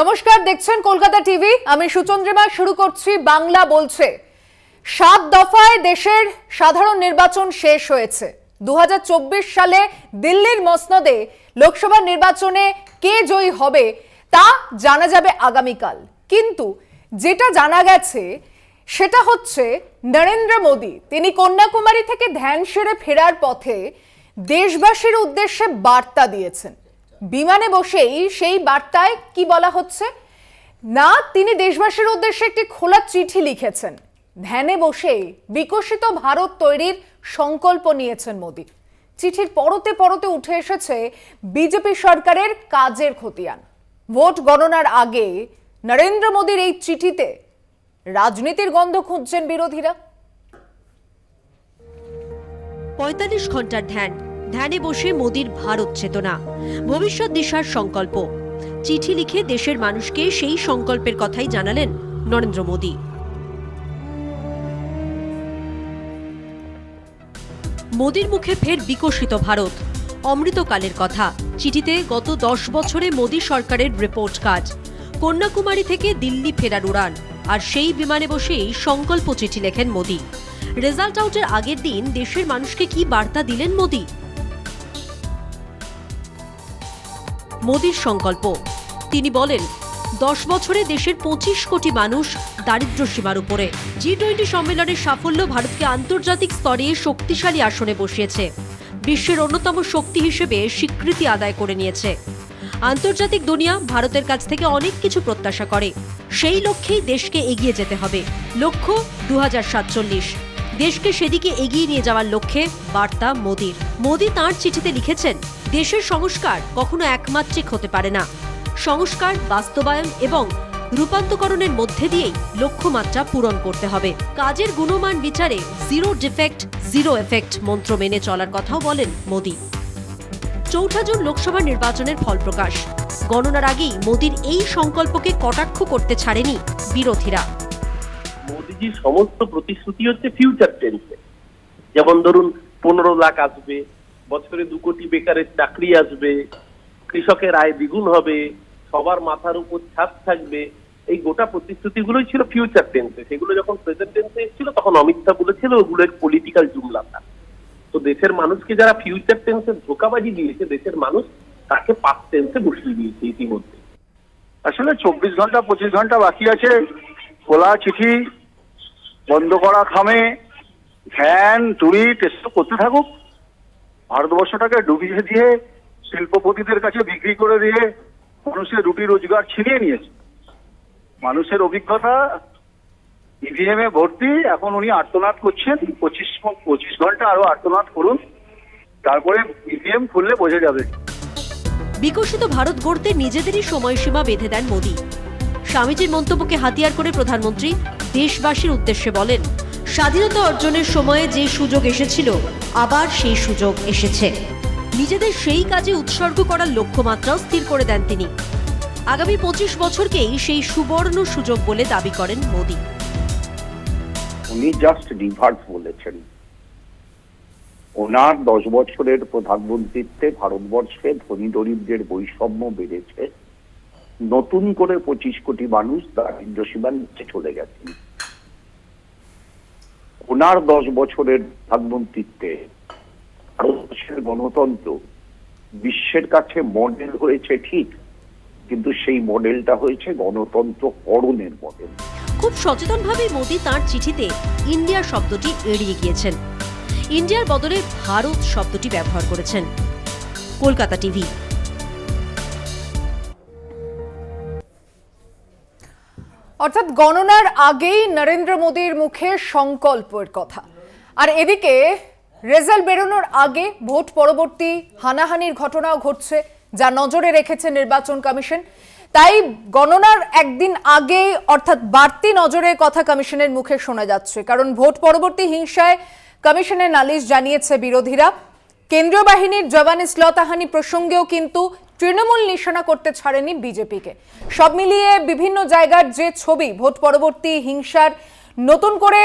নমস্কার দেখছেন কলকাতা টিভি আমি সুচন্দ্রিমা শুরু করছি বাংলা বলছে সাত দফায় দেশের সাধারণ নির্বাচন শেষ হয়েছে দু সালে দিল্লির মসনদে লোকসভা নির্বাচনে কে জয়ী হবে তা জানা যাবে আগামীকাল কিন্তু যেটা জানা গেছে সেটা হচ্ছে নরেন্দ্র মোদী তিনি কন্যাকুমারী থেকে ধ্যান সেরে ফেরার পথে দেশবাসীর উদ্দেশ্যে বার্তা দিয়েছেন বিমানে বসেই সেই বার্তায় কি বলা হচ্ছে না তিনি দেশবাসীর উদ্দেশ্যে একটি খোলা চিঠি লিখেছেন ধ্যানে বসে বিকশিত ভারত তৈরির সংকল্প নিয়েছেন মোদী চিঠির পরতে পরতে উঠে এসেছে বিজেপি সরকারের কাজের খতিয়ান ভোট গণনার আগে নরেন্দ্র মোদীর এই চিঠিতে রাজনীতির গন্ধ খুঁজছেন বিরোধীরা পঁয়তাল্লিশ ঘন্টার ধ্যান ধ্যানে বসে মোদির ভারত চেতনা ভবিষ্যৎ দিশার সংকল্প চিঠি লিখে দেশের মানুষকে সেই সংকল্পের কথাই জানালেন নরেন্দ্র মোদী মোদির মুখে ফের বিকশিত ভারত অমৃতকালের কথা চিঠিতে গত দশ বছরে মোদী সরকারের রিপোর্ট কাজ কন্যাকুমারী থেকে দিল্লি ফেরার উড়ান আর সেই বিমানে বসেই সংকল্প চিঠি লেখেন মোদী রেজাল্ট আউটের আগের দিন দেশের মানুষকে কি বার্তা দিলেন মোদী মোদীর সংকল্প তিনি বলেন দশ বছরে দেশের পঁচিশ কোটি মানুষ দারিদ্র সীমার উপরে জি টোয়েন্টি সম্মেলনের সাফল্য ভারতকে আন্তর্জাতিক স্তরে শক্তিশালী আসনে বসিয়েছে বিশ্বের অন্যতম শক্তি হিসেবে স্বীকৃতি আদায় করে নিয়েছে আন্তর্জাতিক দুনিয়া ভারতের কাছ থেকে অনেক কিছু প্রত্যাশা করে সেই লক্ষ্যেই দেশকে এগিয়ে যেতে হবে লক্ষ্য দু দেশকে সেদিকে এগিয়ে নিয়ে যাওয়ার লক্ষ্যে বার্তা মোদির মোদি তাঁর চিঠিতে লিখেছেন দেশের সংস্কার কখনো একমাত্রিক হতে পারে না সংস্কার বাস্তবায়ন এবং রূপান্তকরণের মধ্যে দিয়েই লক্ষ্যমাত্রা পূরণ করতে হবে কাজের গুণমান বিচারে জিরো ডিফেক্ট জিরো এফেক্ট মন্ত্র মেনে চলার কথাও বলেন মোদি চৌঠা জুন লোকসভা নির্বাচনের ফল প্রকাশ গণনার আগেই মোদির এই সংকল্পকে কটাক্ষ করতে ছাড়েনি বিরোধীরা মোদিজির সমস্ত প্রতিশ্রুতি হচ্ছে ফিউচার টেন্সে যেমন ধরুন পনেরো লাখ আসবে বছরে দু কোটি বেকারের চাকরি আসবে কৃষকের আয় দ্বিগুণ হবে সবার মাথার উপর ছাপ থাকবে এই গোটা প্রতিশ্রুতিগুলোই ছিল ফিউচার টেন্সে সেগুলো যখন প্রেজেন্ট টেন্সে এসেছিল তখন অমিত শাহ বলেছিল ওগুলো এক পলিটিক্যাল জুমলাতা তো দেশের মানুষকে যারা ফিউচার টেন্সে ধোকাবাজি দিয়েছে দেশের মানুষ তাকে পাঁচ টেন্সে বসিয়ে দিয়েছে ইতিমধ্যে আসলে চব্বিশ ঘন্টা পঁচিশ ঘন্টা বাকি আছে খোলা চিঠি বন্ধ করা খামে ফ্যান তুড়ি টেস্ট করতে থাকুক ভারতবর্ষটাকে ডুবিয়ে দিয়ে শিল্পপতিদের কাছে বিক্রি করে দিয়ে মানুষের রুটি রোজগার ছিনিয়ে নিয়েছে মানুষের অভিজ্ঞতা ইভিএম e এ ভর্তি এখন উনি আর্তনাদ করছেন পঁচিশ পঁচিশ ঘন্টা আরো আর্তনাদ করুন তারপরে ইভিএম e খুললে বোঝা যাবে বিকশিত ভারত গড়তে নিজেদেরই সময়সীমা বেঁধে দেন মোদী স্বামীজির মন্তব্যকে হাতিয়ার করে প্রধানমন্ত্রী দেশবাসীর উদ্দেশ্যে বলেন স্বাধীনতা অর্জনের সময়ে যে সুযোগ এসেছিল আবার সেই সুযোগ এসেছে নিজেদের সেই কাজে উৎসর্গ করার লক্ষ্যমাত্রাও স্থির করে দেন তিনি আগামী পঁচিশ বছরকেই সেই সুবর্ণ সুযোগ বলে দাবি করেন মোদি উনি জাস্ট রিভার্স বলেছেন ওনার দশ বছরের প্রধানমন্ত্রীত্বে ভারতবর্ষে ধনী দরিদ্রের বৈষম্য বেড়েছে নতুন করে পঁচিশ কোটি মানুষ দারিদ্র সীমার নিচে চলে গেছে ওনার দশ বছরের প্রধানমন্ত্রীত্বে ভারতবর্ষের গণতন্ত্র বিশ্বের কাছে মডেল হয়েছে ঠিক কিন্তু সেই মডেলটা হয়েছে গণতন্ত্র করণের মডেল খুব সচেতনভাবে মোদি তার চিঠিতে ইন্ডিয়ার শব্দটি এড়িয়ে গিয়েছেন ইন্ডিয়ার বদলে ভারত শব্দটি ব্যবহার করেছেন কলকাতা টিভি অর্থাৎ গণনার আগেই নরেন্দ্র মোদীর মুখে সংকল্পের কথা আর এদিকে রেজাল্ট বেরোনোর আগে ভোট পরবর্তী হানাহানির ঘটনাও ঘটছে যা নজরে রেখেছে নির্বাচন কমিশন তাই গণনার একদিন আগে অর্থাৎ বাড়তি নজরে কথা কমিশনের মুখে শোনা যাচ্ছে কারণ ভোট পরবর্তী হিংসায় কমিশনের নালিশ জানিয়েছে বিরোধীরা কেন্দ্রীয় বাহিনীর জওয়ান ইসলতাহানি প্রসঙ্গেও কিন্তু তৃণমূল নিশানা করতে ছাড়েনি বিজেপিকে সব মিলিয়ে বিভিন্ন জায়গার যে ছবি ভোট পরবর্তী হিংসার নতুন করে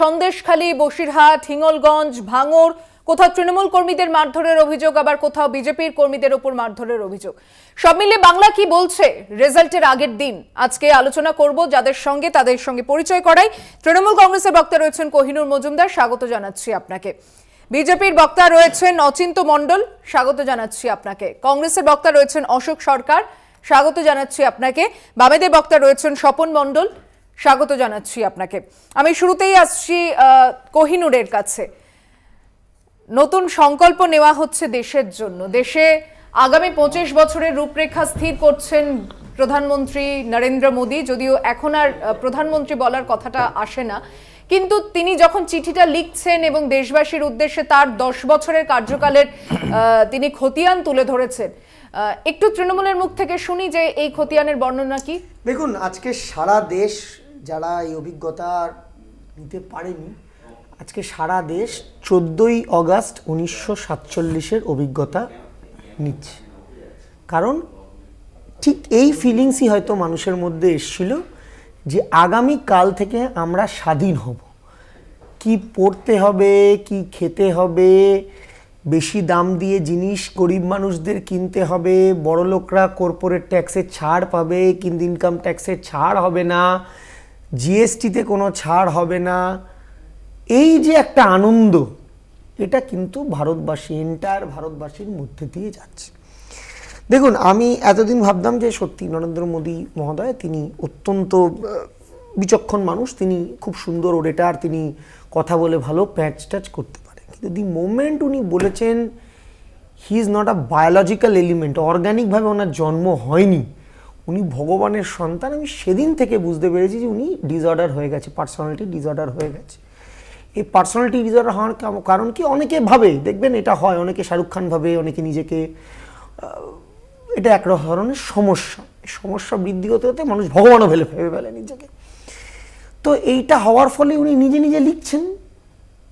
সন্দেশখালী বসিরহাট হিঙ্গলগঞ্জ ভাঙর কোথাও তৃণমূল কর্মীদের মারধরের অভিযোগ আবার কোথাও বিজেপির কর্মীদের ওপর মারধরের অভিযোগ সব মিলিয়ে বাংলা কি বলছে রেজাল্টের আগের দিন আজকে আলোচনা করব যাদের সঙ্গে তাদের সঙ্গে পরিচয় করাই তৃণমূল কংগ্রেসের বক্তা রয়েছেন কোহিনুর মজুমদার স্বাগত জানাচ্ছি আপনাকে বিজেপির বক্তা রয়েছেন অচিন্ত মণ্ডল স্বাগত জানাচ্ছি আপনাকে কংগ্রেসের বক্তা রয়েছেন অশোক সরকার স্বাগত জানাচ্ছি আপনাকে বামেদের বক্তা রয়েছেন স্বপন মণ্ডল স্বাগত জানাচ্ছি আপনাকে আমি শুরুতেই আসছি কোহিনুরের কাছে নতুন সংকল্প নেওয়া হচ্ছে দেশের জন্য দেশে আগামী পঁচিশ বছরের রূপরেখা স্থির করছেন প্রধানমন্ত্রী নরেন্দ্র মোদী যদিও এখন আর প্রধানমন্ত্রী বলার কথাটা আসে না কিন্তু তিনি যখন চিঠিটা লিখছেন এবং দেশবাসীর উদ্দেশ্যে তার দশ বছরের কার্যকালের তিনি খতিয়ান তুলে ধরেছেন একটু তৃণমূলের মুখ থেকে শুনি যে এই খতিয়ানের বর্ণনা কি দেখুন আজকে সারা দেশ যারা এই অভিজ্ঞতা নিতে পারেনি আজকে সারা দেশ চোদ্দোই অগাস্ট উনিশশো সাতচল্লিশের অভিজ্ঞতা নিচ্ছে কারণ ঠিক এই ফিলিংসই হয়তো মানুষের মধ্যে এসছিল যে আগামী কাল থেকে আমরা স্বাধীন হব কি পড়তে হবে কি খেতে হবে বেশি দাম দিয়ে জিনিস গরিব মানুষদের কিনতে হবে বড় লোকরা কর্পোরেট ট্যাক্সে ছাড় পাবে কিন্তু ইনকাম ট্যাক্সে ছাড় হবে না জিএসটিতে কোনো ছাড় হবে না এই যে একটা আনন্দ এটা কিন্তু ভারতবাসী এন্টার ভারতবাসীর মধ্যে দিয়ে যাচ্ছে দেখুন আমি এতদিন ভাবতাম যে সত্যি নরেন্দ্র মোদী মহোদয় তিনি অত্যন্ত বিচক্ষণ মানুষ তিনি খুব সুন্দর ওরেটার তিনি কথা বলে ভালো প্যাচ ট্যাচ করতে পারে কিন্তু দি মোমেন্ট উনি বলেছেন he is not a biological element অর্গ্যানিকভাবে ওনার জন্ম হয়নি উনি ভগবানের সন্তান আমি সেদিন থেকে বুঝতে পেরেছি যে উনি ডিসঅর্ডার হয়ে গেছে পার্সোনালিটি ডিসঅর্ডার হয়ে গেছে এই পার্সোনালিটি ডিসঅর্ডার হওয়ার কারণ কি অনেকে ভাবে দেখবেন এটা হয় অনেকে শাহরুখ খান ভাবে অনেকে নিজেকে এটা এক ধরনের সমস্যা সমস্যা বৃদ্ধি হতে হতে মানুষ ভগবানও ভেলে ভেবে ফেলে নিজেকে তো এইটা হওয়ার ফলে উনি নিজে নিজে লিখছেন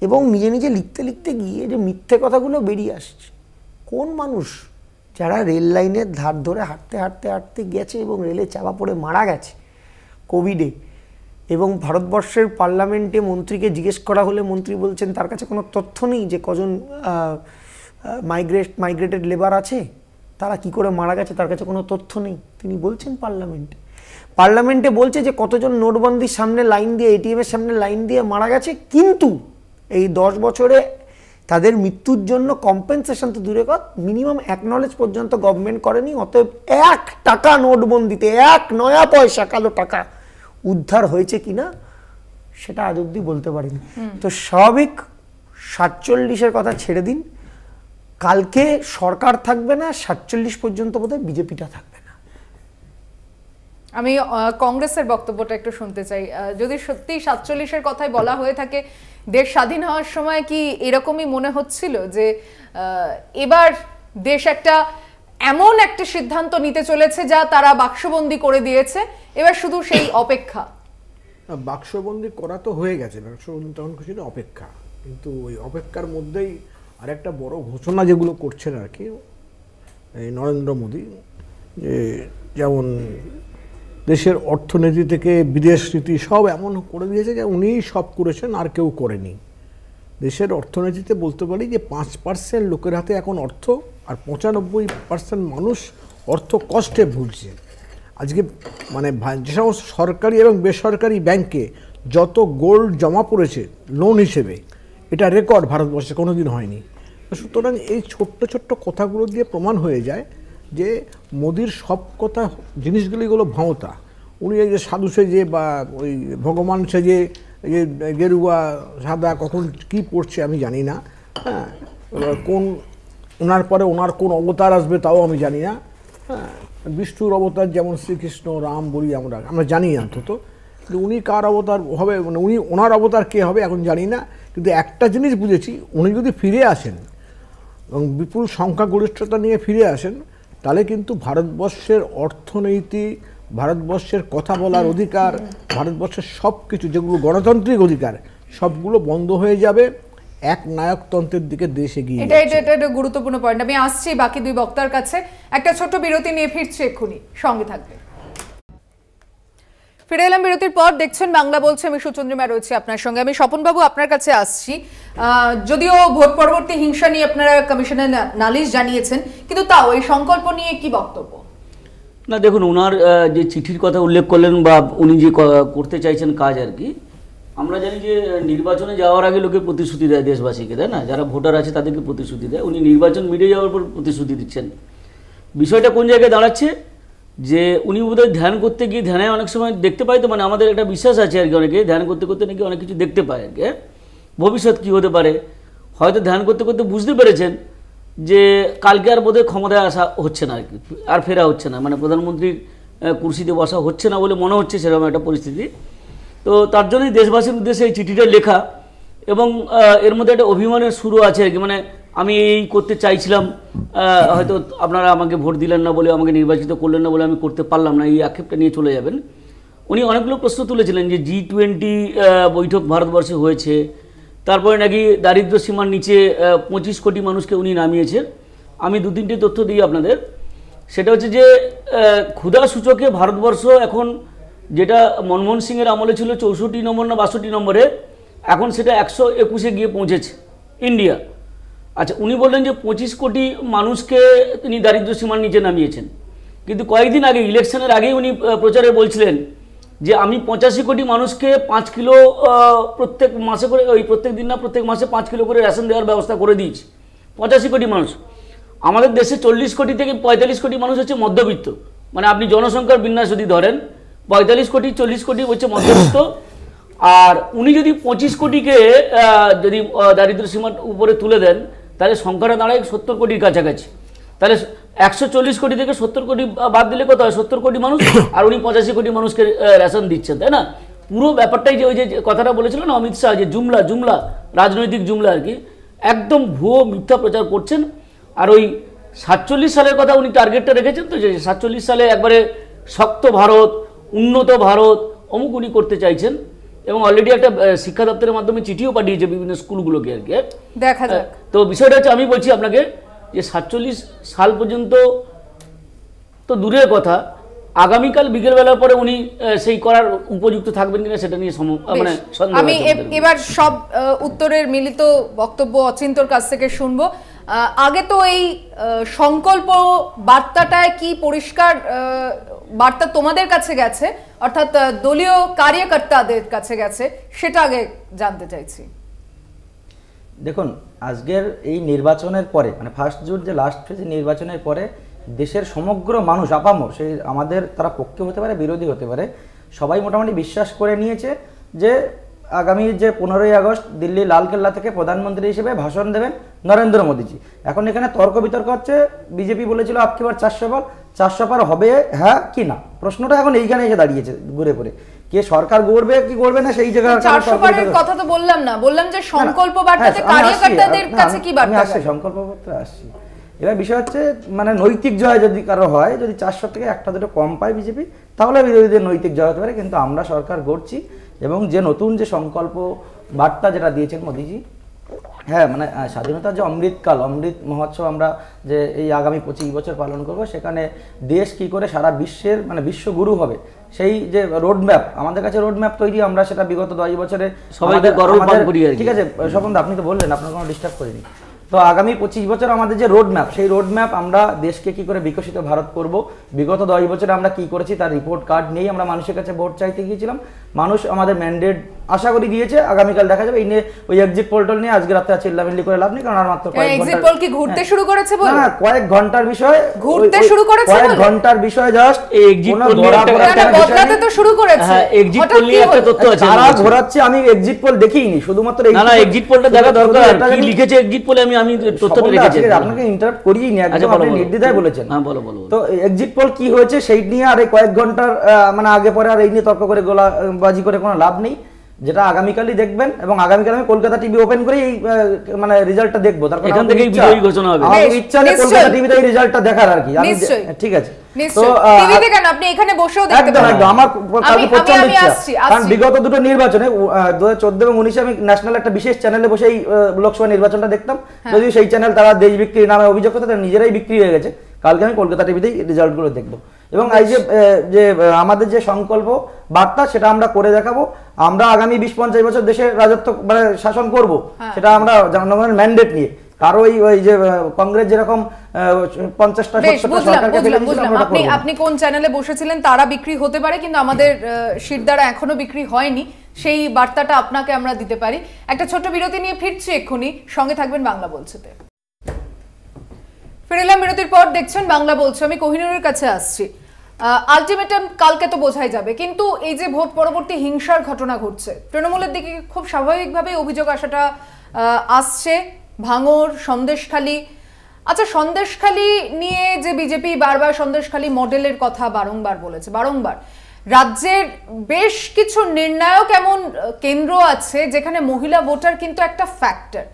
এবং নিজে নিজে লিখতে লিখতে গিয়ে যে মিথ্যে কথাগুলো বেরিয়ে আসছে কোন মানুষ যারা রেল লাইনের ধার ধরে হাঁটতে হাঁটতে হাঁটতে গেছে এবং রেলে চাপা পড়ে মারা গেছে কোভিডে এবং ভারতবর্ষের পার্লামেন্টে মন্ত্রীকে জিজ্ঞেস করা হলে মন্ত্রী বলছেন তার কাছে কোনো তথ্য নেই যে কজন মাইগ্রেট মাইগ্রেটেড লেবার আছে তারা কি করে মারা গেছে তার কাছে কোনো তথ্য নেই তিনি বলছেন পার্লামেন্টে পার্লামেন্টে বলছে যে কতজন নোটবন্দির সামনে লাইন দিয়ে এটিএমের সামনে লাইন দিয়ে মারা গেছে কিন্তু এই দশ বছরে তাদের মৃত্যুর জন্য কম্পেনসেশন তো দূরে কর মিনিমাম অ্যাকনলেজ পর্যন্ত গভর্নমেন্ট করেনি অতএব এক টাকা নোটবন্দিতে এক নয়া পয়সা কালো টাকা উদ্ধার হয়েছে কিনা সেটা আজ অব্দি বলতে পারিনি তো স্বাভাবিক সাতচল্লিশের কথা ছেড়ে দিন কালকে সরকার থাকবে না সাতচল্লিশ পর্যন্ত বোধহয় বিজেপিটা থাকবে না আমি কংগ্রেসের বক্তব্যটা একটু শুনতে চাই যদি সত্যি সাতচল্লিশের কথাই বলা হয়ে থাকে দেশ স্বাধীন হওয়ার সময় কি এরকমই মনে হচ্ছিল যে এবার দেশ একটা এমন একটা সিদ্ধান্ত নিতে চলেছে যা তারা বাক্সবন্দি করে দিয়েছে এবার শুধু সেই অপেক্ষা বাক্সবন্দি করা তো হয়ে গেছে বাক্সবন্দি তখন কিছু অপেক্ষা কিন্তু ওই অপেক্ষার মধ্যেই আর একটা বড় ঘোষণা যেগুলো করছেন আর কি এই নরেন্দ্র মোদী যে যেমন দেশের অর্থনীতি থেকে বিদেশ নীতি সব এমন করে দিয়েছে যে উনি সব করেছেন আর কেউ করেনি দেশের অর্থনীতিতে বলতে পারি যে পাঁচ পার্সেন্ট লোকের হাতে এখন অর্থ আর পঁচানব্বই পার্সেন্ট মানুষ অর্থ কষ্টে ভুগছে আজকে মানে যে সমস্ত সরকারি এবং বেসরকারি ব্যাংকে যত গোল্ড জমা পড়েছে লোন হিসেবে এটা রেকর্ড ভারতবর্ষে কোনো দিন হয়নি সুতরাং এই ছোট্ট ছোট্ট কথাগুলো দিয়ে প্রমাণ হয়ে যায় যে মোদির সব কথা জিনিসগুলিগুলো ভাঁওতা উনি এই যে সাধু সেজে বা ওই ভগবান সেজে যে গেরুয়া সাদা কখন কি পড়ছে আমি জানি না হ্যাঁ কোন ওনার পরে ওনার কোন অবতার আসবে তাও আমি জানি না হ্যাঁ বিষ্ণুর অবতার যেমন শ্রীকৃষ্ণ রাম বলি আমরা আমরা জানি অন্তত উনি কার অবতার হবে মানে উনি ওনার অবতার কে হবে এখন জানি না কিন্তু একটা জিনিস বুঝেছি উনি যদি ফিরে আসেন এবং বিপুল সংখ্যাগরিষ্ঠতা নিয়ে ফিরে আসেন তাহলে কিন্তু ভারতবর্ষের অর্থনীতি ভারতবর্ষের কথা বলার অধিকার ভারতবর্ষের সব কিছু যেগুলো গণতান্ত্রিক অধিকার সবগুলো বন্ধ হয়ে যাবে এক নায়কতন্ত্রের দিকে দেশে গিয়ে এটা এটা এটা গুরুত্বপূর্ণ পয়েন্ট আমি আসছি বাকি দুই বক্তার কাছে একটা ছোট বিরতি নিয়ে ফিরছি এক্ষুনি সঙ্গে থাকবে ফিরে এলাম বিরতির পর দেখছেন বাংলা বলছে আমি সুচন্দ্রিমা রয়েছি আপনার সঙ্গে আমি স্বপনবাবু আপনার কাছে আসছি যদিও ভোট পরবর্তী হিংসা নিয়ে আপনারা কমিশনের নালিশ জানিয়েছেন কিন্তু তাও এই সংকল্প নিয়ে কি বক্তব্য না দেখুন ওনার যে চিঠির কথা উল্লেখ করলেন বা উনি যে করতে চাইছেন কাজ আর কি আমরা জানি যে নির্বাচনে যাওয়ার আগে লোকে প্রতিশ্রুতি দেয় দেশবাসীকে তাই না যারা ভোটার আছে তাদেরকে প্রতিশ্রুতি দেয় উনি নির্বাচন মিটে যাওয়ার পর প্রতিশ্রুতি দিচ্ছেন বিষয়টা কোন জায়গায় দাঁড়াচ্ছে যে উনি বোধহয় ধ্যান করতে গিয়ে ধ্যানে অনেক সময় দেখতে পাই তো মানে আমাদের একটা বিশ্বাস আছে আর কি অনেকে ধ্যান করতে করতে নাকি অনেক কিছু দেখতে পায় আর কি হ্যাঁ? ভবিষ্যৎ কী হতে পারে হয়তো ধ্যান করতে করতে বুঝতে পেরেছেন যে কালকে আর বোধহয় ক্ষমতায় আসা হচ্ছে না আর কি আর ফেরা হচ্ছে না মানে প্রধানমন্ত্রীর কুর্সিতে বসা হচ্ছে না বলে মনে হচ্ছে সেরকম একটা পরিস্থিতি তো তার জন্যই দেশবাসীর উদ্দেশ্যে এই চিঠিটা লেখা এবং এর মধ্যে একটা অভিমানের শুরু আছে আর কি মানে আমি এই করতে চাইছিলাম হয়তো আপনারা আমাকে ভোট দিলেন না বলে আমাকে নির্বাচিত করলেন না বলে আমি করতে পারলাম না এই আক্ষেপটা নিয়ে চলে যাবেন উনি অনেকগুলো প্রশ্ন তুলেছিলেন যে জি টোয়েন্টি বৈঠক ভারতবর্ষে হয়েছে তারপরে নাকি দারিদ্র সীমার নিচে পঁচিশ কোটি মানুষকে উনি নামিয়েছেন আমি দু তিনটি তথ্য দিই আপনাদের সেটা হচ্ছে যে ক্ষুদা সূচকে ভারতবর্ষ এখন যেটা মনমোহন সিংয়ের আমলে ছিল চৌষট্টি নম্বর না বাষট্টি নম্বরে এখন সেটা একশো একুশে গিয়ে পৌঁছেছে ইন্ডিয়া আচ্ছা উনি বললেন যে পঁচিশ কোটি মানুষকে তিনি দারিদ্র সীমার নিচে নামিয়েছেন কিন্তু কয়েকদিন আগে ইলেকশনের আগেই উনি প্রচারে বলছিলেন যে আমি পঁচাশি কোটি মানুষকে পাঁচ কিলো প্রত্যেক মাসে করে ওই প্রত্যেক দিন না প্রত্যেক মাসে পাঁচ কিলো করে রেশন দেওয়ার ব্যবস্থা করে দিয়েছি পঁচাশি কোটি মানুষ আমাদের দেশে চল্লিশ কোটি থেকে পঁয়তাল্লিশ কোটি মানুষ হচ্ছে মধ্যবিত্ত মানে আপনি জনসংখ্যার বিন্যাস যদি ধরেন পঁয়তাল্লিশ কোটি চল্লিশ কোটি হচ্ছে মধ্যবিত্ত আর উনি যদি পঁচিশ কোটিকে যদি দারিদ্র সীমার উপরে তুলে দেন তাহলে সংখ্যাটা দাঁড়ায় সত্তর কোটির কাছাকাছি তাহলে একশো চল্লিশ কোটি থেকে সত্তর কোটি বাদ দিলে কত হয় সত্তর কোটি মানুষ আর উনি পঁচাশি কোটি মানুষকে রেশন দিচ্ছেন তাই না পুরো ব্যাপারটাই যে ওই যে কথাটা বলেছিল না অমিত শাহ যে জুমলা জুমলা রাজনৈতিক জুমলা আর কি একদম ভুয়ো মিথ্যা প্রচার করছেন আর ওই সাতচল্লিশ সালের কথা উনি টার্গেটটা রেখেছেন তো যে সাতচল্লিশ সালে একবারে শক্ত ভারত উন্নত ভারত অমুক উনি করতে চাইছেন এবং অলরেডি একটা শিক্ষা দপ্তরের মাধ্যমে চিঠিও পাঠিয়েছে বিভিন্ন স্কুলগুলোকে আর কি হ্যাঁ? দেখা যাক তো বিষয়টা হচ্ছে আমি বলছি আপনাকে যে সাতচল্লিশ সাল পর্যন্ত তো দূরের কথা আগামীকাল বিকেলবেলার পরে উনি সেই করার উপযুক্ত থাকবেন কিনা সেটা নিয়ে মানে আমি এবার সব উত্তরের মিলিত বক্তব্য অচিন্তর কাছ থেকে শুনবো আগে তো এই সংকল্প বার্তাটায় কি পরিষ্কার বার্তা তোমাদের কাছে গেছে অর্থাৎ দলীয় কার্যকর্তাদের কাছে গেছে সেটা আগে জানতে চাইছি দেখুন আজকের এই নির্বাচনের পরে মানে ফার্স্ট জুন যে লাস্ট ফেজে নির্বাচনের পরে দেশের সমগ্র মানুষ আপামর সেই আমাদের তারা পক্ষে হতে পারে বিরোধী হতে পারে সবাই মোটামুটি বিশ্বাস করে নিয়েছে যে আগামী যে পনেরোই আগস্ট দিল্লি লালকেল্লা থেকে প্রধানমন্ত্রী হিসেবে ভাষণ দেবেন নরেন্দ্র মোদীজি এখন এখানে তর্ক বিতর্ক হচ্ছে বিজেপি বলেছিল আপকিবার চারশো বল চারশো পার হবে হ্যাঁ কি না প্রশ্নটা এখন এইখানে এসে দাঁড়িয়েছে ঘুরে ঘুরে কে সরকার গড়বে কি করবে না সেই জায়গা চারশো পারের কথা তো বললাম না বললাম যে সংকল্প বার্তাতে হ্যাঁ, কার্যকর্তাদের কাছে কি বার্তা আসছে সংকল্প আসছি এবার বিষয় হচ্ছে মানে নৈতিক জয় যদি কারো হয় যদি চারশো থেকে একটা দুটো কম পায় বিজেপি তাহলে বিরোধীদের নৈতিক জয় হতে পারে কিন্তু আমরা সরকার গড়ছি এবং যে নতুন যে সংকল্প বার্তা যেটা দিয়েছেন মোদিজি হ্যাঁ মানে স্বাধীনতার যে অমৃতকাল অমৃত মহোৎসব আমরা যে এই আগামী পঁচিশ বছর পালন করব সেখানে দেশ কি করে সারা বিশ্বের মানে বিশ্বগুরু হবে সেই যে রোডম্যাপ আমাদের কাছে রোডম্যাপ তৈরি আমরা সেটা বিগত দশ বছরে সবাই ঠিক আছে স্বপন আপনি তো বললেন আপনার কোনো ডিস্টার্ব করিনি তো আগামী পঁচিশ বছর আমাদের যে রোড ম্যাপ সেই রোড ম্যাপ আমরা দেশকে কি করে বিকশিত ভারত করব বিগত দশ বছরে আমরা কি করেছি তার রিপোর্ট কার্ড নিয়েই আমরা মানুষের কাছে ভোট চাইতে গিয়েছিলাম মানুষ আমাদের ম্যান্ডেট আশা করি দিয়েছে আগামীকাল দেখা যাবে এই নিয়ে ওই এক্সিট পোর্টাল নিয়ে আজকে রাতে আছে ইল্লামিল্লি করে লাভ নেই কারণ আর মাত্র কয়েক কি ঘুরতে হ্যাঁ। শুরু করেছে না কয়েক ঘন্টার বিষয়ে ঘুরতে শুরু করেছে কয়েক ঘন্টার বিষয়ে জাস্ট এক্সিট তো শুরু হ্যাঁ, করেছে এক্সিট হ্যাঁ, পোল নিয়ে একটা তথ্য আছে তারা ঘোরাচ্ছে আমি এক্সিট পোল দেখিনি শুধুমাত্র না না এক্সিট পোলটা দেখা দরকার কি লিখেছে এক্সিট পোলে আমি আমি আমি তথ্যটা আপনাকে ইন্টারাপ্ট আচ্ছা, আপনি নির্দ্বিধায় হ্যাঁ, বলেছেন হ্যাঁ বলো বলো তো এক্সিট পোল কি হয়েছে সেই নিয়ে আর কয়েক ঘন্টার মানে আগে পরে আর এই নিয়ে তর্ক করে গোলাবাজি করে কোনো লাভ নেই যেটা আগামীকালই দেখবেন এবং আগামীকাল আমি কলকাতা টিভি ওপেন করে এই মানে রেজাল্টটা দেখবো তারপর এখান থেকে বিজয়ী ঘোষণা হবে ইচ্ছা নেই কলকাতা টিভিতে এই রেজাল্টটা দেখার আর কি ঠিক আছে নিজেরাই বিক্রি হয়ে গেছে কালকে আমি কলকাতা টিভিতেই গুলো দেখবো এবং এই যে আমাদের যে সংকল্প বার্তা সেটা আমরা করে দেখাবো আমরা আগামী বিশ পঞ্চাশ বছর দেশের রাজত্ব মানে শাসন করব হ্যাঁ। সেটা আমরা জনগণের ম্যান্ডেট নিয়ে ওই যে কংগ্রেস যেরকম আপনি কোন চ্যানেলে বসেছিলেন তারা বিক্রি হতে পারে কিন্তু আমাদের শিরদারা এখনো বিক্রি হয়নি সেই বার্তাটা আপনাকে আমরা দিতে পারি একটা ছোট বিরতি নিয়ে ফিরছি এক্ষুনি সঙ্গে থাকবেন বাংলা বলছে ফিরেলাম বিরতির পর দেখছেন বাংলা বলছে আমি কোহিনুরের কাছে আসছি আলটিমেটাম কালকে তো বোঝাই যাবে কিন্তু এই যে ভোট পরবর্তী হিংসার ঘটনা ঘটছে তৃণমূলের দিকে খুব স্বাভাবিকভাবেই অভিযোগ আসাটা আসছে ভাঙর সন্দেশখালী আচ্ছা সন্দেশখালী নিয়ে যে বিজেপি বারবার সন্দেশখালী মডেলের কথা বারংবার বলেছে বারংবার রাজ্যের বেশ কিছু নির্ণায়ক এমন কেন্দ্র আছে যেখানে মহিলা ভোটার কিন্তু একটা ফ্যাক্টর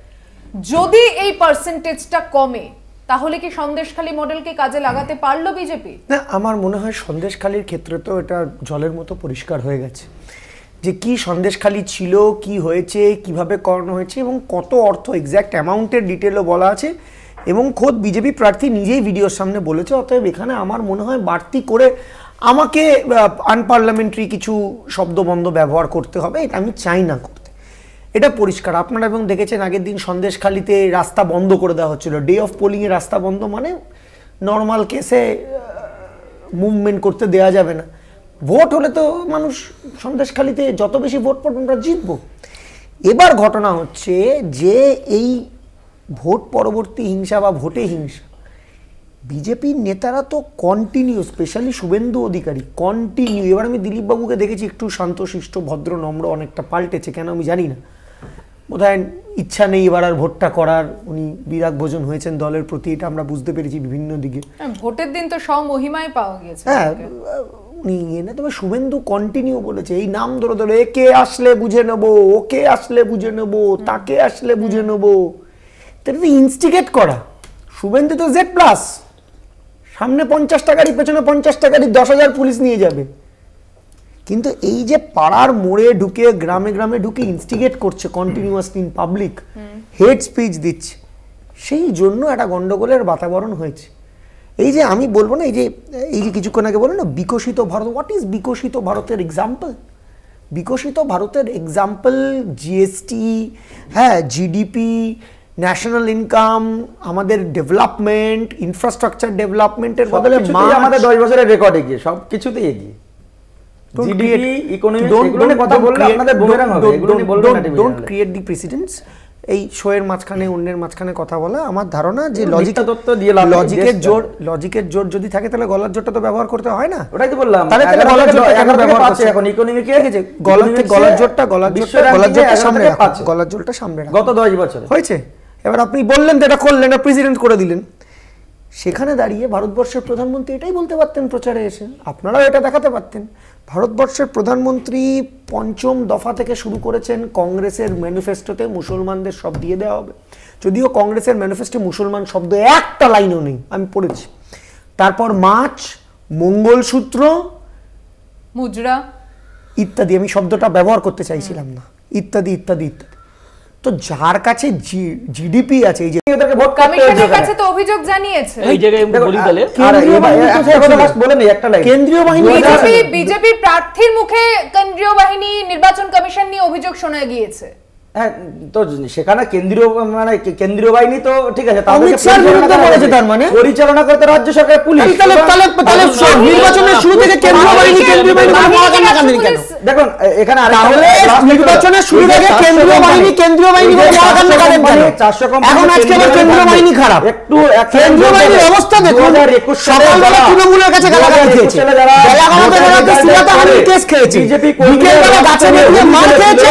যদি এই পার্সেন্টেজটা কমে তাহলে কি সন্দেশখালী মডেলকে কাজে লাগাতে পারলো বিজেপি না আমার মনে হয় সন্দেশখালীর ক্ষেত্রে তো এটা জলের মতো পরিষ্কার হয়ে গেছে যে কি সন্দেশখালি ছিল কি হয়েছে কিভাবে করানো হয়েছে এবং কত অর্থ এক্স্যাক্ট অ্যামাউন্টের ডিটেলও বলা আছে এবং খোদ বিজেপি প্রার্থী নিজেই ভিডিওর সামনে বলেছে অতএব এখানে আমার মনে হয় বাড়তি করে আমাকে আনপার্লামেন্টারি কিছু শব্দবন্ধ ব্যবহার করতে হবে এটা আমি চাই না করতে এটা পরিষ্কার আপনারা এবং দেখেছেন আগের দিন সন্দেশখালিতে রাস্তা বন্ধ করে দেওয়া হচ্ছিল ডে অফ পোলিংয়ে রাস্তা বন্ধ মানে নর্মাল কেসে মুভমেন্ট করতে দেওয়া যাবে না ভোট হলে তো মানুষ সন্দেশখালিতে যত বেশি ভোট পড়বে আমরা জিতবো এবার ঘটনা হচ্ছে যে এই ভোট পরবর্তী হিংসা বা ভোটে হিংসা বিজেপির নেতারা তো continue specially Suvendu Adhikari continue এবার আমি দিলীপবাবুকে দেখেছি একটু শান্তশিষ্ট ভদ্র নম্র অনেকটা পাল্টেছে কেন আমি জানি না বোধ ইচ্ছা নেই এবার আর ভোটটা করার উনি বিরাগ ভোজন হয়েছেন দলের প্রতি এটা আমরা বুঝতে পেরেছি বিভিন্ন দিকে ভোটের দিন তো স্বমহিমায় পাওয়া গেছে হ্যাঁ নিয়ে না তবে শুভেন্দু কন্টিনিউ বলেছে এই নাম ধরে ধরে একে আসলে বুঝে নেব ওকে আসলে বুঝে নেব তাকে আসলে বুঝে নেব তো ইনস্টিগেট করা শুভেন্দু তো জেড প্লাস সামনে পঞ্চাশটা গাড়ি পেছনে পঞ্চাশটা গাড়ি দশ হাজার পুলিশ নিয়ে যাবে কিন্তু এই যে পাড়ার মোড়ে ঢুকে গ্রামে গ্রামে ঢুকে ইনস্টিগেট করছে continuous in public hate speech দিচ্ছে সেই জন্য একটা গন্ডগোলের বাতাবরণ হয়েছে এই যে আমি বলবো না এই যে এই যে কিছুক্ষণ আগে বলো না বিকশিত ভারত হোয়াট ইজ বিকশিত ভারতের এক্সাম্পল বিকশিত ভারতের এক্সাম্পল জিএসটি হ্যাঁ জিডিপি ন্যাশনাল ইনকাম আমাদের ডেভেলপমেন্ট ইনফ্রাস্ট্রাকচার ডেভেলপমেন্টের বদলে আমাদের দশ বছরের রেকর্ড এগিয়ে সব কিছুতেই এগিয়ে কথা বললে আপনাদের বুমেরাং হবে ডোন্ট ক্রিয়েট দি প্রেসিডেন্টস এই শোয়ের মাঝখানে অন্যের মাঝখানে কথা বলা আমার ধারণা যে লজিক তত্ত্ব দিয়ে লজিকের জোর লজিকের জোর যদি থাকে তাহলে গলার জোরটা তো ব্যবহার করতে হয় না ওটাই তো বললাম তাহলে তাহলে গলার জোরটা কেন ব্যবহার করছে এখন ইকোনমি কি হয়েছে গলার থেকে গলার জোরটা গলার জোরটা গলার জোরটা সামনে রাখো গলার জোরটা সামনে রাখো গত 10 বছরে হয়েছে এবার আপনি বললেন যে এটা করলেন না প্রেসিডেন্ট করে দিলেন সেখানে দাঁড়িয়ে ভারতবর্ষের প্রধানমন্ত্রী এটাই বলতে পারতেন প্রচারে এসে আপনারাও এটা দেখাতে পারতেন ভারতবর্ষের প্রধানমন্ত্রী পঞ্চম দফা থেকে শুরু করেছেন কংগ্রেসের ম্যানিফেস্টোতে মুসলমানদের সব দিয়ে দেওয়া হবে যদিও কংগ্রেসের ম্যানিফেস্টে মুসলমান শব্দ একটা লাইনও নেই আমি পড়েছি তারপর মাছ মঙ্গলসূত্র মুজরা ইত্যাদি আমি শব্দটা ব্যবহার করতে চাইছিলাম না ইত্যাদি ইত্যাদি ইত্যাদি তো যার কাছে জিডিপি আছে এই যে অভিযোগ জানিয়েছে আচ্ছা, বলে কেন্দ্রীয় বিজেপি প্রার্থীর মুখে কেন্দ্রীয় বাহিনী নির্বাচন কমিশন নিয়ে অভিযোগ শোনা গিয়েছে হ্যাঁ তো সেখানে কেন্দ্রীয় মানে কেন্দ্রীয় বাহিনী তো ঠিক আছে মানে? পরিচালনা করতে রাজ্য সরকার পুলিশ দেখুন বাহিনীর কেস খেয়েছে বিকেলবেলা গাছে নিয়ে মার খেয়েছে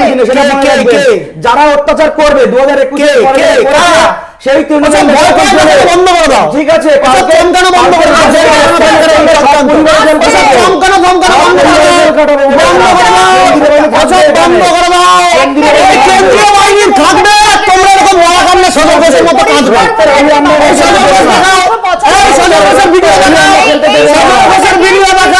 যারা অত্যাচার করবে দু হাজার সেই আচ্ছা, বন্ধ ঠিক আছে আচ্ছা,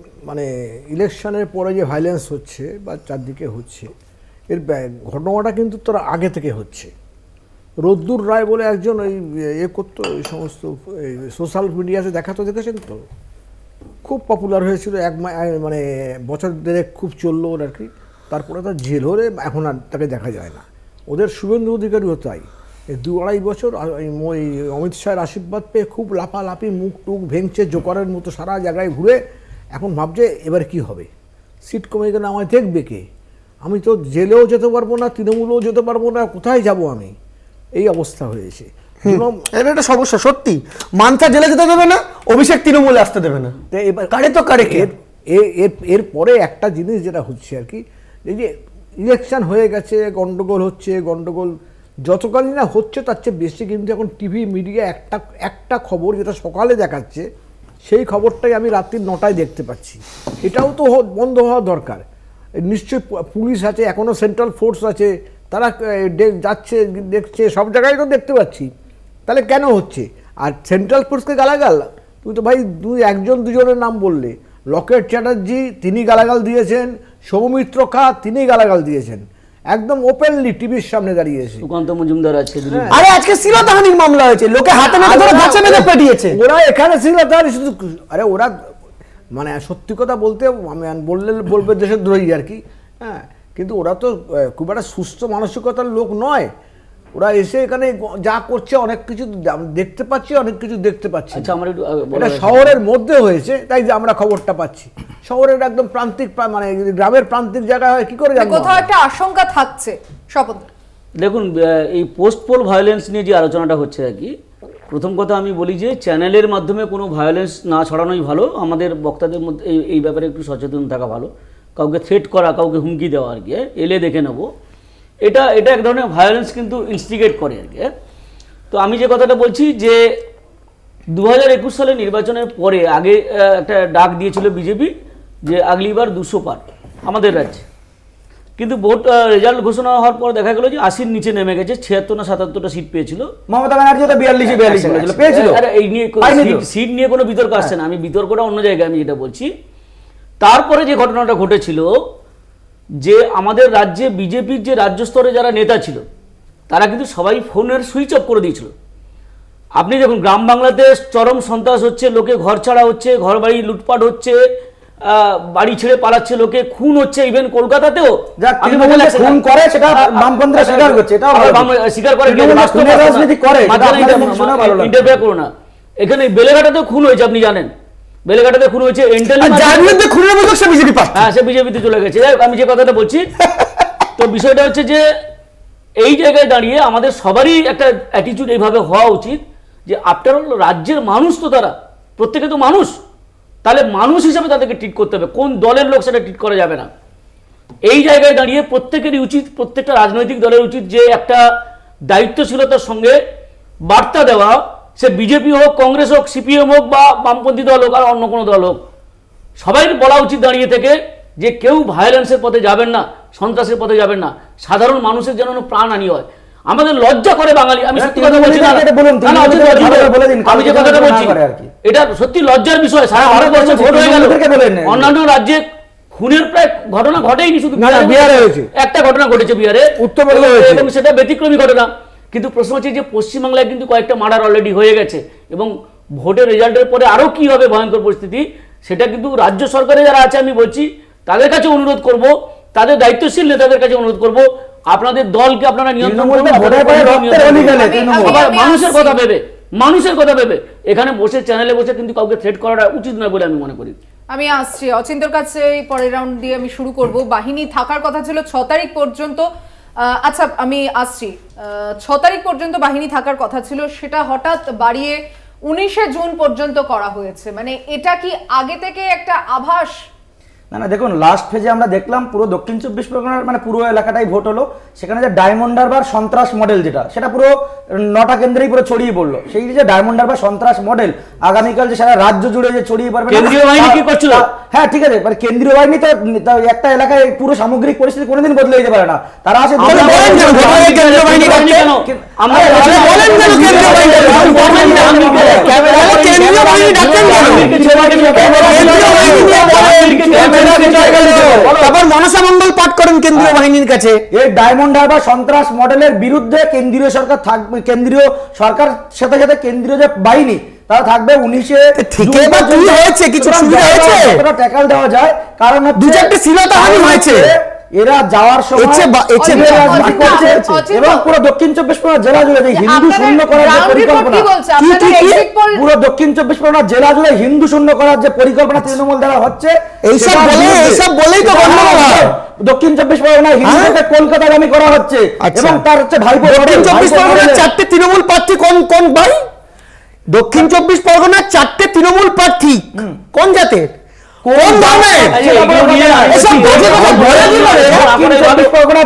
মানে ইলেকশনের পরে যে ভাইলেন্স হচ্ছে বা চারদিকে হচ্ছে এর ঘটনাটা কিন্তু তারা আগে থেকে হচ্ছে রোদ্দুর রায় বলে একজন ওই এ করতো ওই সমস্ত সোশ্যাল মিডিয়াতে দেখাতো দেখেছেন তো খুব পপুলার হয়েছিল এক মানে বছর দেড়ে খুব চললো ওর আর কি তারপরে তার জেল হলে এখন আর তাকে দেখা যায় না ওদের শুভেন্দু অধিকারীও তাই দু আড়াই বছর ওই অমিত শাহের আশীর্বাদ পেয়ে খুব লাফালাফি মুখ টুক ভেঙছে জোকারের মতো সারা জায়গায় ঘুরে এখন ভাবছে এবার কি হবে সিট কমে গেলে আমায় দেখবে কে আমি তো জেলেও যেতে পারবো না তৃণমূলেও যেতে পারবো না কোথায় যাব আমি এই অবস্থা হয়েছে একটা সমস্যা সত্যি মানসা জেলে যেতে দেবে না অভিষেক তৃণমূলে আসতে দেবে না এবার কারে তো কারে এর পরে একটা জিনিস যেটা হচ্ছে আর কি এই যে ইলেকশন হয়ে গেছে গন্ডগোল হচ্ছে গন্ডগোল যতকালই না হচ্ছে তার চেয়ে বেশি কিন্তু এখন টিভি মিডিয়া একটা একটা খবর যেটা সকালে দেখাচ্ছে সেই খবরটাই আমি রাত্রি নটায় দেখতে পাচ্ছি এটাও তো বন্ধ হওয়া দরকার নিশ্চয়ই পুলিশ আছে এখনও সেন্ট্রাল ফোর্স আছে তারা যাচ্ছে দেখছে সব জায়গায় তো দেখতে পাচ্ছি তাহলে কেন হচ্ছে আর সেন্ট্রাল ফোর্সকে গালাগাল তুই তো ভাই দুই একজন দুজনের নাম বললে লকেট চ্যাটার্জি তিনি গালাগাল দিয়েছেন সৌমিত্র খা তিনি গালাগাল দিয়েছেন একদম ওপেনলি টিভির সামনে দাঁড়িয়েছে সুকান্ত মজুমদার আছে হ্যাঁ। আরে আজকে মামলা হয়েছে লোকে হাতে ধরে গাছে মেরে পেটিয়েছে ওরা এখানে শুধু আরে ওরা মানে সত্যি কথা বলতে আমি বললে বলবে দেশের দ্রোহী আর কি হ্যাঁ কিন্তু ওরা তো খুব একটা সুস্থ মানসিকতার লোক নয় ওরা এসে এখানে যা করছে অনেক কিছু দেখতে পাচ্ছি অনেক কিছু দেখতে পাচ্ছি আচ্ছা এটা শহরের মধ্যে হয়েছে তাই যে আমরা খবরটা পাচ্ছি শহরের একদম প্রান্তিক মানে গ্রামের প্রান্তিক জায়গায় হয় কি করে কোথাও একটা আশঙ্কা থাকছে শপথ দেখুন এই পোস্ট পোল ভায়োলেন্স নিয়ে যে আলোচনাটা হচ্ছে আর কি প্রথম কথা আমি বলি যে চ্যানেলের মাধ্যমে কোনো ভায়োলেন্স না ছড়ানোই ভালো আমাদের বক্তাদের মধ্যে এই ব্যাপারে একটু সচেতন থাকা ভালো কাউকে থ্রেট করা কাউকে হুমকি দেওয়া আর কি হ্যাঁ? এলে দেখে নেবো এটা এটা এক ধরনের ভায়োলেন্স কিন্তু ইনস্টিগেট করে আর কি হ্যাঁ? তো আমি যে কথাটা বলছি যে দু সালে নির্বাচনের পরে আগে একটা ডাক দিয়েছিল বিজেপি যে আগলিবার দুশো পার আমাদের রাজ্যে কিন্তু ভোট রেজাল্ট ঘোষণা হওয়ার পর দেখা গেল যে আশির নিচে নেমে গেছে ছিয়াত্তর না সাতাত্তরটা সিট পেয়েছিল মমতা ব্যানার্জি তো বিয়াল্লিশে বিয়াল্লিশ আচ্ছা, আচ্ছা। পেয়েছিল এই নিয়ে সিট নিয়ে কোনো বিতর্ক আসছে না আমি বিতর্কটা অন্য জায়গায় আমি যেটা বলছি তারপরে যে ঘটনাটা ঘটেছিল যে আমাদের রাজ্যে বিজেপির যে রাজ্য স্তরে যারা নেতা ছিল তারা কিন্তু সবাই ফোনের সুইচ অফ করে দিয়েছিল আপনি দেখুন গ্রাম বাংলাতে চরম সন্ত্রাস হচ্ছে লোকে ঘর ছাড়া হচ্ছে ঘর বাড়ি লুটপাট হচ্ছে বাড়ি ছেড়ে পালাচ্ছে লোকে খুন হচ্ছে ইভেন কলকাতাতেও করে সেটা স্বীকার করে না এখানে বেলেঘাটাতেও খুন হয়েছে আপনি জানেন বেলেঘাটাতে খুন হয়েছে হ্যাঁ সে বিজেপিতে চলে গেছে আমি যে কথাটা বলছি তো বিষয়টা হচ্ছে যে এই জায়গায় দাঁড়িয়ে আমাদের সবারই একটা অ্যাটিচিউড এইভাবে হওয়া উচিত যে আফটার অল রাজ্যের মানুষ তো তারা প্রত্যেকে তো মানুষ তাহলে মানুষ হিসাবে তাদেরকে ট্রিট করতে হবে কোন দলের লোক সেটা ট্রিট করা যাবে না এই জায়গায় দাঁড়িয়ে প্রত্যেকেরই উচিত প্রত্যেকটা রাজনৈতিক দলের উচিত যে একটা দায়িত্বশীলতার সঙ্গে বার্তা দেওয়া সে বিজেপি হোক কংগ্রেস হোক সিপিএম হোক বা বামপন্থী দল হোক আর অন্য কোনো দল হোক সবাই বলা উচিত দাঁড়িয়ে থেকে যে কেউ ভায়োলেন্সের পথে যাবেন না সন্ত্রাসের পথে যাবেন না সাধারণ মানুষের যেন আনি হয় আমাদের লজ্জা করে বাঙালি আমি সত্যি কথা বলছি আমি যে কথাটা বলছি এটা সত্যি লজ্জার বিষয় সারা ভারতবর্ষে ভোট হয়ে গেল অন্যান্য রাজ্যে খুনের প্রায় ঘটনা ঘটেইনি শুধু একটা ঘটনা ঘটেছে বিহারে উত্তরবঙ্গে সেটা ব্যতিক্রমী ঘটনা কিন্তু প্রশ্ন হচ্ছে যে পশ্চিমবাংলায় কিন্তু কয়েকটা মার্ডার অলরেডি হয়ে গেছে এবং ভোটের রেজাল্টের পরে আরও কী হবে ভয়ঙ্কর পরিস্থিতি সেটা কিন্তু রাজ্য সরকারে যারা আছে আমি বলছি তাদের কাছে অনুরোধ করব তাদের দায়িত্বশীল নেতাদের কাছে অনুরোধ করব আপনাদের দলকে আপনারা নিয়ন্ত্রণ করবেন মানুষের কথা ভেবে মানুষের কথা ভেবে এখানে বসে চ্যানেলে বসে কিন্তু কাউকে থ্রেট করাটা উচিত নয় বলে আমি মনে করি আমি আসছি অচিন্তর কাছে পরের রাউন্ড দিয়ে আমি শুরু করব বাহিনী থাকার কথা ছিল ছ তারিখ পর্যন্ত আচ্ছা আমি আসছি ছ তারিখ পর্যন্ত বাহিনী থাকার কথা ছিল সেটা হঠাৎ বাড়িয়ে উনিশে জুন পর্যন্ত করা হয়েছে মানে এটা কি আগে থেকে একটা আভাস না না দেখুন লাস্ট ফেজে আমরা দেখলাম পুরো দক্ষিণ চব্বিশ পরগনার মানে পুরো এলাকাটাই ভোট হলো সেখানে যে ডায়মন্ড হারবার সন্ত্রাস মডেল যেটা সেটা পুরো নটা কেন্দ্রেই পুরো ছড়িয়ে পড়লো সেই যে ডায়মন্ড হারবার সন্ত্রাস মডেল আগামীকাল যে সারা রাজ্য জুড়ে যে ছড়িয়ে পড়বে কেন্দ্রীয় বাহিনী কি করছিল হ্যাঁ ঠিক আছে মানে কেন্দ্রীয় বাহিনী তো একটা এলাকায় পুরো সামগ্রিক পরিস্থিতি কোনোদিন বদলে যেতে পারে না তারা আছে ডায়মন্ড হারবার সন্ত্রাস মডেলের বিরুদ্ধে কেন্দ্রীয় সরকার থাকবে কেন্দ্রীয় সরকার সাথে সাথে কেন্দ্রীয় বাহিনী তারা থাকবে উনিশে ঠিকই বা কি হয়েছে কিছু সুবিধা হয়েছে ট্যাকল দেওয়া যায় কারণ দু চারটে শ্লীলতা হানি হয়েছে এরা যাওয়ার সময় পুরো দক্ষিণ চব্বিশ পরগনা জেলা জুড়ে হিন্দু শূন্য করার যে পরিকল্পনা পুরো দক্ষিণ চব্বিশ পরগনা আচ্ছা। জেলা জুড়ে হিন্দু শূন্য করার যে পরিকল্পনা তৃণমূল দ্বারা হচ্ছে এইসব বলেই তো দক্ষিণ চব্বিশ পরগনা হ্যাঁ? হিন্দুকে কলকাতাগামী করা হচ্ছে আচ্ছা। এবং তার হচ্ছে ভাইপো দক্ষিণ চব্বিশ পরগনা চারটে তৃণমূল প্রার্থী কোন কোন ভাই দক্ষিণ আচ্ছা। চব্বিশ পরগনা চারটে তৃণমূল প্রার্থী কোন জাতের কোন এসব বাজে কথা দিল রে চব্বিশ পরগনা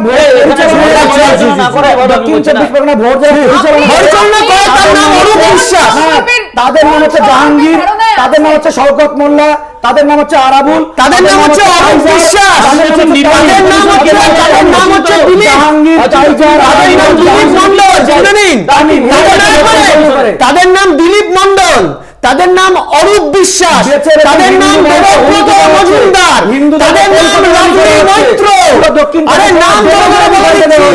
দক্ষিণ চব্বিশ পরগনা বিশ্বাস তাদের নাম হচ্ছে জাহাঙ্গীর তাদের নাম হচ্ছে শওকত মোল্লা তাদের নাম হচ্ছে আরাবুল তাদের নাম হচ্ছে বিশ্বাস তাদের নাম হচ্ছে তাদের নাম হচ্ছে জাহাঙ্গীর তাদের নাম দিলীপ মণ্ডল তাদের নাম দিলীপ মণ্ডল তাদের নাম অরূপ বিশ্বাস তাদের নাম মজুমদার তাদের নাম রাজনীতি মৈত্র নাম ধরে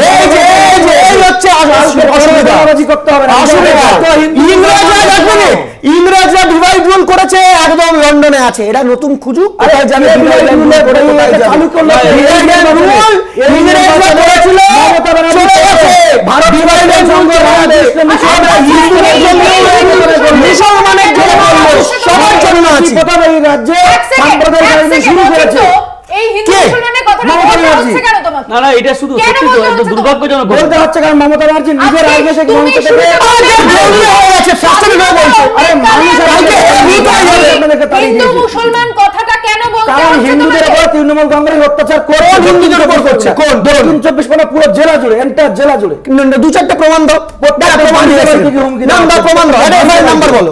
এই যে এই যে এই হচ্ছে অসুবিধা করতে হবে অসুবিধা ইংরেজরা দেখুন ইংরেজরা ডিভাইড রুল করেছে একদম লন্ডনে আছে এটা নতুন খুঁজু কোথায় জানি ডিভাইড রুল করে কোথায় চালু করলো ডিভাইড রুল ইংরেজরা করেছিল চলে গেছে ভারত ডিভাইড রুল বাংলাদেশ আমরা হিন্দুদের জন্য মুসলমানের জন্য সবার জন্য আছে কথা এই রাজ্যে সাম্প্রদায়িক শুরু করেছে কথাটা কেন হিন্দুদের তৃণমূল কংগ্রেস অত্যাচার করে হিন্দুদের উপর করছে কোন বলুন চব্বিশ পরে পুরো জেলা জুড়ে এন্টার জেলা জুড়ে দু চারটা প্রমাণ দাও প্রমাণ দাও প্রমাণ দাও নাম্বার বলো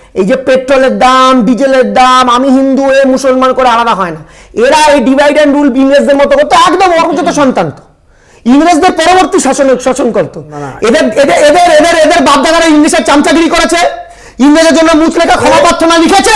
এই যে পেট্রোলের দাম ডিজেলের দাম আমি হিন্দু এ মুসলমান করে আলাদা হয় না এরা এই ডিভাইড অ্যান্ড রুল ইংরেজদের মতো করতো একদম অর্জিত সন্তান তো ইংরেজদের পরবর্তী শাসন শাসন করতো এদের এদের এদের এদের এদের বাপদাদারা ইংলিশের চামচাগিরি করেছে ইংরেজের জন্য মুখ লেখা ক্ষমা প্রার্থনা লিখেছে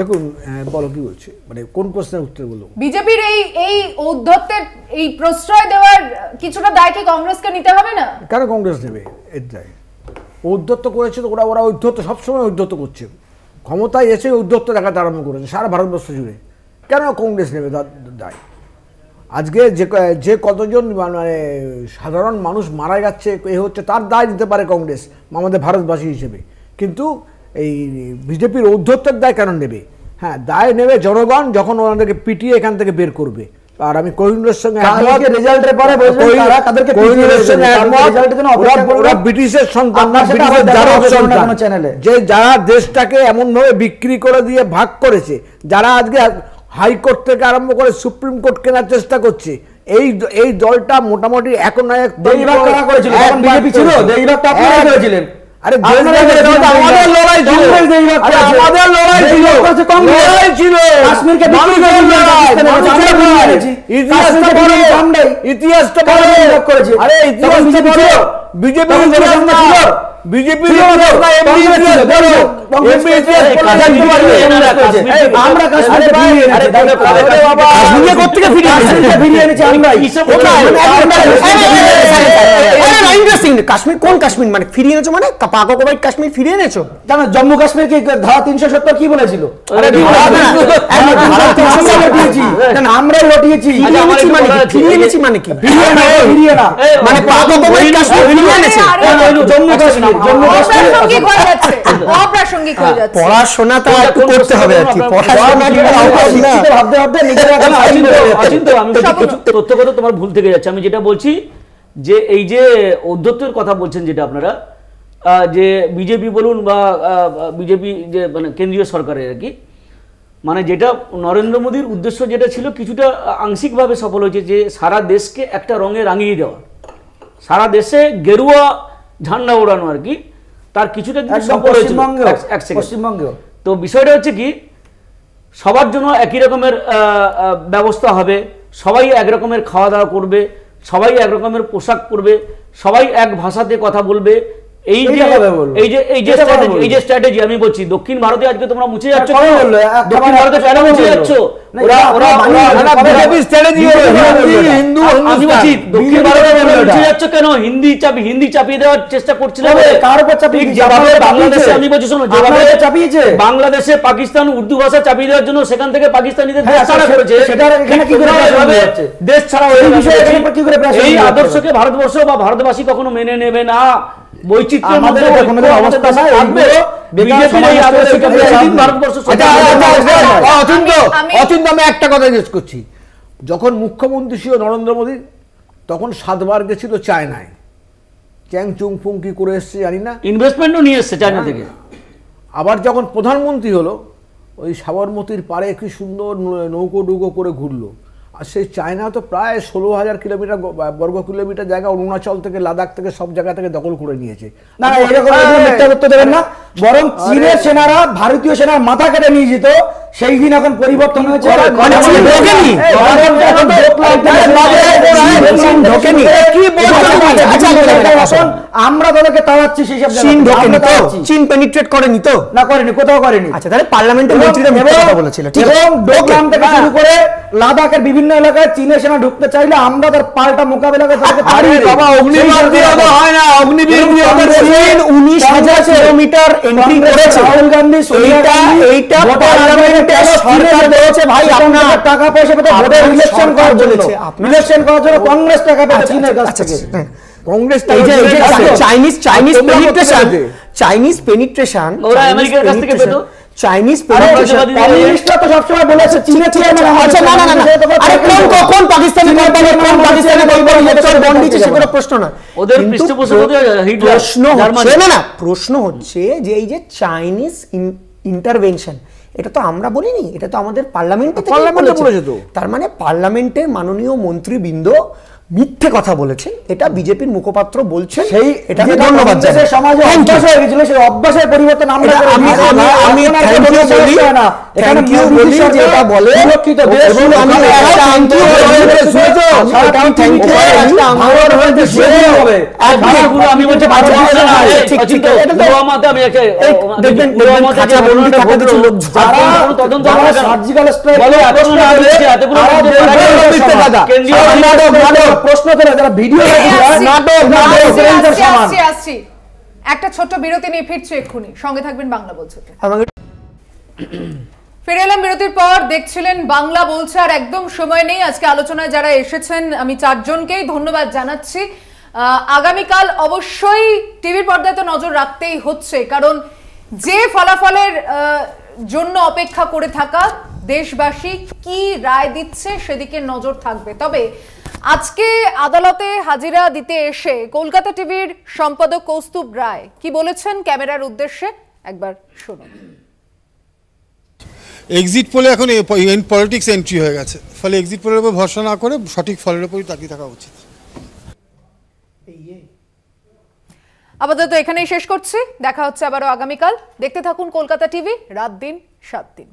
দেখুন বলো কি বলছি মানে কোন প্রশ্নের উত্তর বলবো বিজেপির এই এই উদ্ধতের এই প্রশ্রয় দেওয়ার কিছুটা দায় কি কংগ্রেসকে নিতে হবে না কেন কংগ্রেস নেবে এর দায় ঔদ্ধত্য করেছে তো ওরা ওরা ঔদ্ধত্য সবসময় ঔদ্ধত্য করছে ক্ষমতায় এসে ঔদ্ধত্য দেখাতে আরম্ভ করেছে সারা ভারতবর্ষ জুড়ে কেন কংগ্রেস নেবে দায় আজকে যে যে কতজন মানে সাধারণ মানুষ মারা যাচ্ছে এ হচ্ছে তার দায় দিতে পারে কংগ্রেস আমাদের ভারতবাসী হিসেবে কিন্তু এই বিজেপির ঔদ্ধত্যের দায় কেন নেবে হ্যাঁ দায় নেবে জনগণ যখন ওনাদেরকে পিটিয়ে এখান থেকে বের করবে আর আমি কোহিনুরের সঙ্গে ব্রিটিশের সন্তান যে যারা দেশটাকে এমন ভাবে বিক্রি করে দিয়ে ভাগ করেছে যারা আজকে হাইকোর্ট থেকে আরম্ভ করে সুপ্রিম কোর্ট কেনার চেষ্টা করছে এই এই দলটা মোটামুটি এখন এক করেছিল আরে আমাদের লড়াই ছিল আমাদের লড়াই ছিল লড়াই ছিল কাশ্মীরকে বিক্রি করে ইতিহাসটা বড় ইতিহাসটা বড় আরে ইতিহাসটা বড় বিজেপি কাশ্মীর কোন কাশ্মীর মানে ফিরিয়ে এনেছো মানে পাকাই কাশ্মীর ফিরিয়ে এনেছো জানো জম্মু কাশ্মীর কি ধারা তিনশো সত্তর কি বলেছিল আমরা লটিয়েছি ফিরিয়ে এনেছি মানে কি মানে পাকোবাইট কাশ্মীর ফিরিয়ে এনেছে জম্মু কাশ্মীর হ্যাঁ, তোমার ভুল থেকে যাচ্ছে আমি যেটা বলছি যে এই যে অধ্যত্বের কথা বলছেন যেটা আপনারা যে বিজেপি বলুন বা বিজেপি যে মানে কেন্দ্রীয় সরকারের আর কি মানে যেটা নরেন্দ্র মোদীর উদ্দেশ্য যেটা ছিল কিছুটা আংশিকভাবে সফল হয়েছে যে সারা দেশকে একটা রঙে রাঙিয়ে দেওয়া সারা দেশে গেরুয়া ঝান্ডা উড়ানো আর কি তার কিছুটা পশ্চিমবঙ্গে পশ্চিমবঙ্গেও তো বিষয়টা হচ্ছে কি সবার জন্য একই রকমের ব্যবস্থা হবে সবাই একরকমের খাওয়া দাওয়া করবে সবাই একরকমের পোশাক পরবে সবাই এক ভাষাতে কথা বলবে এই যে এই যে এই যে স্ট্র্যাটেজি এই যে স্ট্র্যাটেজি আমি বলছি দক্ষিণ ভারতে আজকে তোমরা মুছে যাচ্ছ হ্যাঁ, কেন হ্যাঁ, দক্ষিণ ভারতে কেন মুছে যাচ্ছ ওরা ওরা বিজেপি স্ট্র্যাটেজি হিন্দু আমি বলছি দক্ষিণ ভারতে মুছে যাচ্ছ কেন হিন্দি চাপি হিন্দি চাপিয়ে দেওয়ার চেষ্টা করছিল কার উপর বাংলাদেশে আমি বলছি চাপিয়েছে বাংলাদেশে পাকিস্তান উর্দু ভাষা চাপিয়ে দেওয়ার জন্য সেখান থেকে পাকিস্তানিদের হ্যাঁ, দেশ ছাড়া করেছে সেটা এখানে কি করে দেশ ছাড়া এই বিষয়ে কি করে এই আদর্শকে ভারতবর্ষ বা ভারতবাসী কখনো মেনে নেবে না যখন মুখ্যমন্ত্রী ছিল নরেন্দ্র মোদী তখন সাতবার গেছিল চায়নায় চ্যাং চুং ফুং কি করে এসছে জানি না ইনভেস্টমেন্টও নিয়ে এসছে চায়না হ্যাঁ। থেকে আবার যখন প্রধানমন্ত্রী হলো ওই সাবরমতির পাড়ে কি সুন্দর নৌকো ডুকো করে ঘুরলো আর সেই চায়না তো প্রায় ষোলো হাজার কিলোমিটার বর্গ কিলোমিটার জায়গা অরুণাচল থেকে লাদাখ থেকে সব জায়গা থেকে দখল করে নিয়েছে না বরং চীনের সেনারা ভারতীয় সেনার মাথা কেটে নিয়ে যেত সেই দিন এখন পরিবর্তন হয়েছে আমরা তাদেরকে তাড়াচ্ছি সেই সব চীন চীন পেনিট্রেট করেনি তো না করেনি কোথাও করেনি আচ্ছা তাহলে পার্লামেন্টের মন্ত্রীরা বলেছিল এবং লাদাখের বিভিন্ন বিভিন্ন এলাকায় চীনের সেনা ঢুকতে চাইলে আমরা তার পাল্টা মোকাবিলা করতে পারি বাবা অগ্নিবীর দিয়ে হয় না অগ্নিবীর দিয়ে 19000 কিলোমিটার এন্ট্রি করেছে রাহুল গান্ধী এইটা এইটা পার্লামেন্টে সরকার দিয়েছে ভাই টাকা পয়সা পেতে ভোটে ইলেকশন করার জন্য ইলেকশন করার জন্য কংগ্রেস টাকা পেতে আচ্ছা, চীনের কাছ আচ্ছা, থেকে আচ্ছা, হ্যাঁ। Congress Chinese Chinese penetration Chinese penetration ওরা আমেরিকার কাছ থেকে পেতো প্রশ্ন হচ্ছে যে এই যে চাইনিজ ইন্টারভেনশন এটা তো আমরা বলিনি এটা তো আমাদের পার্লামেন্ট পার্লামেন্টে তার মানে পার্লামেন্টের মাননীয় মন্ত্রী বৃন্দ মিথ্যে কথা বলেছেন এটা বিজেপির মুখপাত্র বলছেন সেই এটাকে ধন্যবাদ সমাজে অভ্যাস হয়ে গিয়েছিল সেই অভ্যাসের পরিবর্তন আমরা আমি আমি বলি না এখানে কেউ বলি যে এটা বলে লক্ষিত দেশ এবং আমি একটা আন্তরিক হয়ে শুনেছো সরকার থ্যাংক ইউ আমার হয়ে শুনে হবে পুরো আমি বলতে পারছি না ঠিক ঠিক এটা তো ওমাতে আমি একে দেখবেন ওমাতে যে বলুন থাকে কিছু লোক যারা তদন্ত সার্জিক্যাল স্ট্রাইক বলে আপনারা আছে হাতে পুরো কেন্দ্রীয় প্রশ্ন করে যারা ভিডিও একটা ছোট বিরতি নিয়ে ফিরছে এক্ষুনি সঙ্গে থাকবেন বাংলা বলছে হ্যাঁ, ফিরে এলাম বিরতির পর দেখছিলেন বাংলা বলছে আর একদম সময় নেই আজকে আলোচনায় যারা এসেছেন আমি চারজনকেই ধন্যবাদ জানাচ্ছি আগামীকাল অবশ্যই টিভির পর্দায় তো নজর রাখতেই হচ্ছে কারণ যে ফলাফলের জন্য অপেক্ষা করে থাকা দেশবাসী কি রায় দিচ্ছে সেদিকে নজর থাকবে তবে আজকে আদালতে হাজিরা দিতে এসে কলকাতা টিভির সম্পাদক কৌস্তুভ রায় কি বলেছেন ক্যামেরার উদ্দেশ্যে একবার শুনুন এক্সিট পোলে এখন পলিটিক্স এন্ট্রি হয়ে গেছে ফলে এক্সিট পোলের উপর ভরসা না করে সঠিক ফলের উপরই তাকিয়ে থাকা উচিত আপাতত এখানেই শেষ করছি দেখা হচ্ছে আবারও আগামীকাল দেখতে থাকুন কলকাতা টিভি রাত দিন সাত দিন